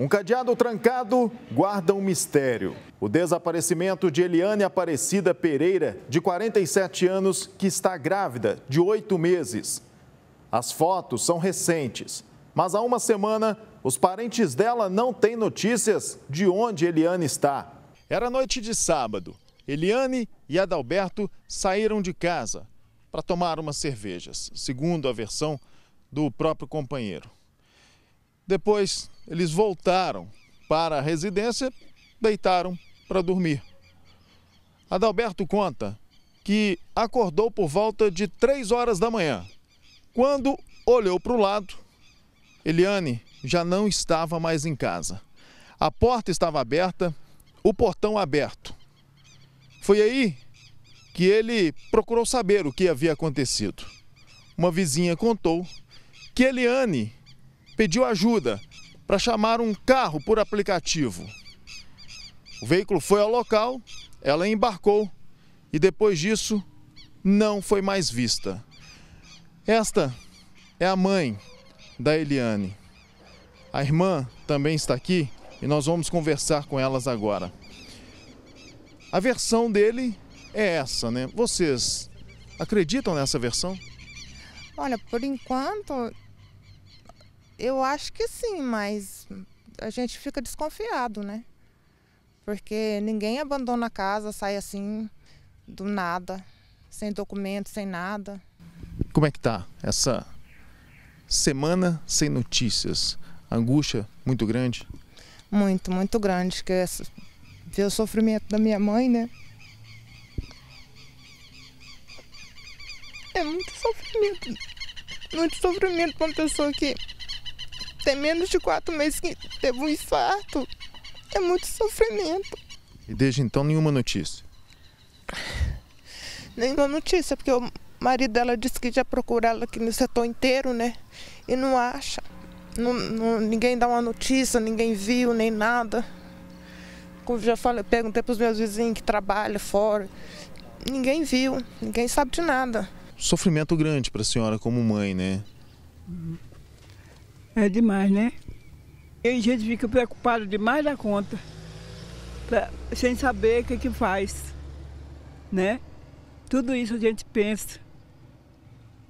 Um cadeado trancado guarda um mistério. O desaparecimento de Eliane Aparecida Pereira, de 47 anos, que está grávida de oito meses. As fotos são recentes, mas há uma semana os parentes dela não têm notícias de onde Eliane está. Era noite de sábado. Eliane e Adalberto saíram de casa para tomar umas cervejas, segundo a versão do próprio companheiro. Depois eles voltaram para a residência, deitaram para dormir. Adalberto conta que acordou por volta de 3 horas da manhã. Quando olhou para o lado, Eliane já não estava mais em casa. A porta estava aberta, o portão aberto. Foi aí que ele procurou saber o que havia acontecido. Uma vizinha contou que Eliane pediu ajuda para chamar um carro por aplicativo. O veículo foi ao local, ela embarcou e depois disso não foi mais vista. Esta é a mãe da Eliane. A irmã também está aqui e nós vamos conversar com elas agora. A versão dele é essa, né? Vocês acreditam nessa versão? Olha, por enquanto eu acho que sim, mas a gente fica desconfiado, né? Porque ninguém abandona a casa, sai assim do nada, sem documento, sem nada. Como é que tá essa semana sem notícias? Angústia muito grande? Muito, muito grande, que é ver o sofrimento da minha mãe, né? É muito sofrimento. Muito sofrimento para uma pessoa que tem menos de quatro meses que teve um infarto. É muito sofrimento. E desde então nenhuma notícia? Nenhuma notícia, porque o marido dela disse que já procurou ela aqui no setor inteiro, né? E não acha. Não, não, ninguém dá uma notícia, ninguém viu, nem nada. Como já falei, perguntei para os meus vizinhos que trabalham fora. Ninguém viu, ninguém sabe de nada. Sofrimento grande para a senhora como mãe, né? É demais, né? E a gente fica preocupado demais da conta, pra, sem saber o que, que faz, né? Tudo isso a gente pensa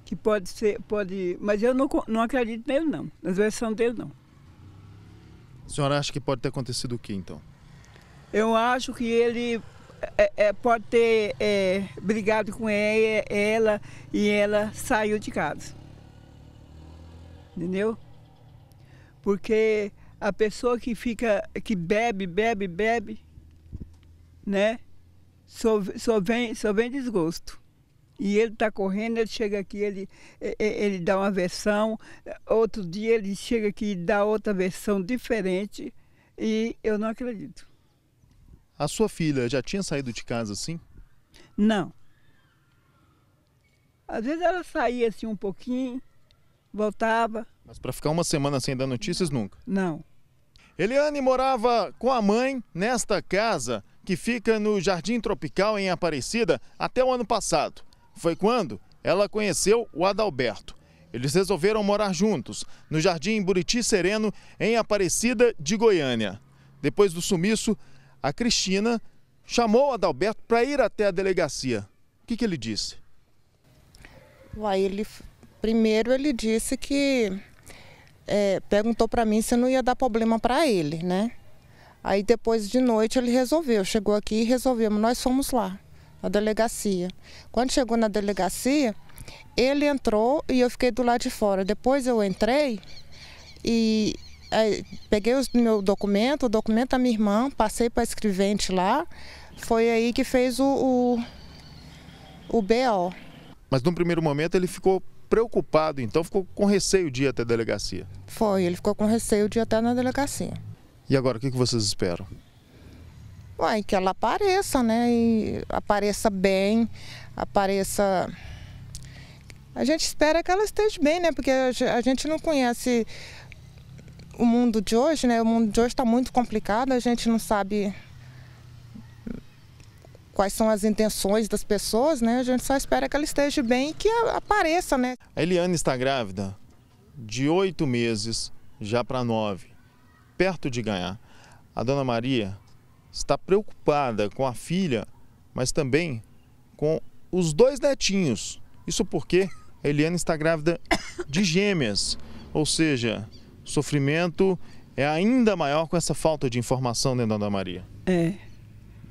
que pode ser, pode. Mas eu não, não acredito nele, não, Na versão dele, não. A senhora acha que pode ter acontecido o que, então? Eu acho que ele é, é, pode ter é, brigado com ela, ela e ela saiu de casa. Entendeu? Porque a pessoa que fica, que bebe, bebe, bebe, né? Só, só, vem, só vem desgosto. E ele está correndo, ele chega aqui, ele, ele dá uma versão, outro dia ele chega aqui e dá outra versão diferente, e eu não acredito. A sua filha já tinha saído de casa assim? Não. Às vezes ela saía assim um pouquinho, voltava, mas para ficar uma semana sem dar notícias, nunca? Não. Eliane morava com a mãe nesta casa que fica no Jardim Tropical em Aparecida até o ano passado. Foi quando ela conheceu o Adalberto. Eles resolveram morar juntos no Jardim Buriti Sereno em Aparecida de Goiânia. Depois do sumiço, a Cristina chamou o Adalberto para ir até a delegacia. O que, que ele disse? Uai, ele primeiro ele disse que é, perguntou para mim se não ia dar problema para ele, né? Aí depois de noite ele resolveu, chegou aqui e resolvemos. Nós fomos lá, na delegacia. Quando chegou na delegacia, ele entrou e eu fiquei do lado de fora. Depois eu entrei e é, peguei o meu documento, o documento da minha irmã, passei para a escrivente lá. Foi aí que fez o, o, o BO. Mas num primeiro momento ele ficou preocupado, então ficou com receio de ir até a delegacia? Foi, ele ficou com receio de ir até na delegacia. E agora, o que vocês esperam? Uai, que ela apareça, né? E apareça bem, apareça. A gente espera que ela esteja bem, né? Porque a gente não conhece o mundo de hoje, né? O mundo de hoje está muito complicado, a gente não sabe quais são as intenções das pessoas, né? A gente só espera que ela esteja bem e que apareça, né? A Eliane está grávida de oito meses já para nove, perto de ganhar. A dona Maria está preocupada com a filha, mas também com os dois netinhos. Isso porque a Eliane está grávida de gêmeas, ou seja, sofrimento é ainda maior com essa falta de informação né, dona Maria. É,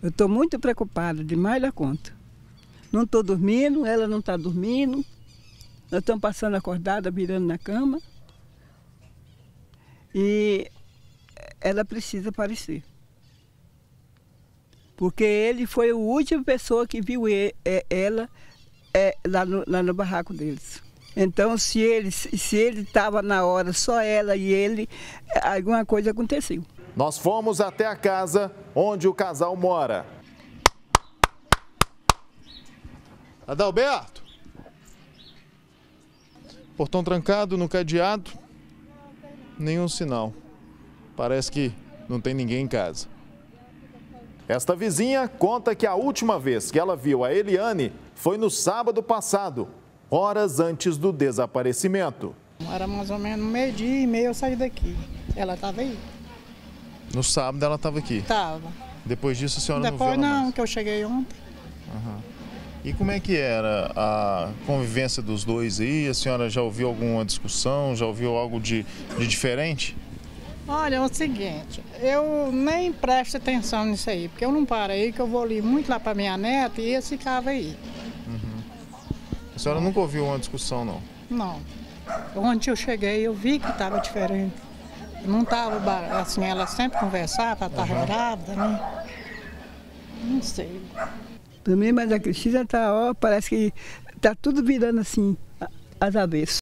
eu estou muito preocupada, demais da conta. Não estou dormindo, ela não está dormindo. Nós estamos passando acordada, virando na cama. E ela precisa aparecer. Porque ele foi a última pessoa que viu ela é, lá, no, lá no barraco deles. Então, se ele se ele estava na hora, só ela e ele, alguma coisa aconteceu. Nós fomos até a casa onde o casal mora. Adalberto! Portão trancado, no cadeado, é nenhum sinal. Parece que não tem ninguém em casa. Esta vizinha conta que a última vez que ela viu a Eliane foi no sábado passado, horas antes do desaparecimento. Era mais ou menos meio-dia e meio eu saí daqui. Ela estava aí. No sábado ela estava aqui? Estava. Depois disso a senhora Depois, não viu não, mais? que eu cheguei ontem. Uhum. E como é que era a convivência dos dois aí? A senhora já ouviu alguma discussão? Já ouviu algo de, de diferente? Olha, é o seguinte, eu nem presto atenção nisso aí, porque eu não paro aí, que eu vou ali muito lá para minha neta e esse ficava aí. Uhum. A senhora nunca ouviu uma discussão, não? Não. Onde eu cheguei, eu vi que estava diferente. Não estava assim, ela sempre conversava, estava uhum. grávida, né? Não sei. Também, mas a Cristina tá, ó, parece que tá tudo virando assim, às avessas.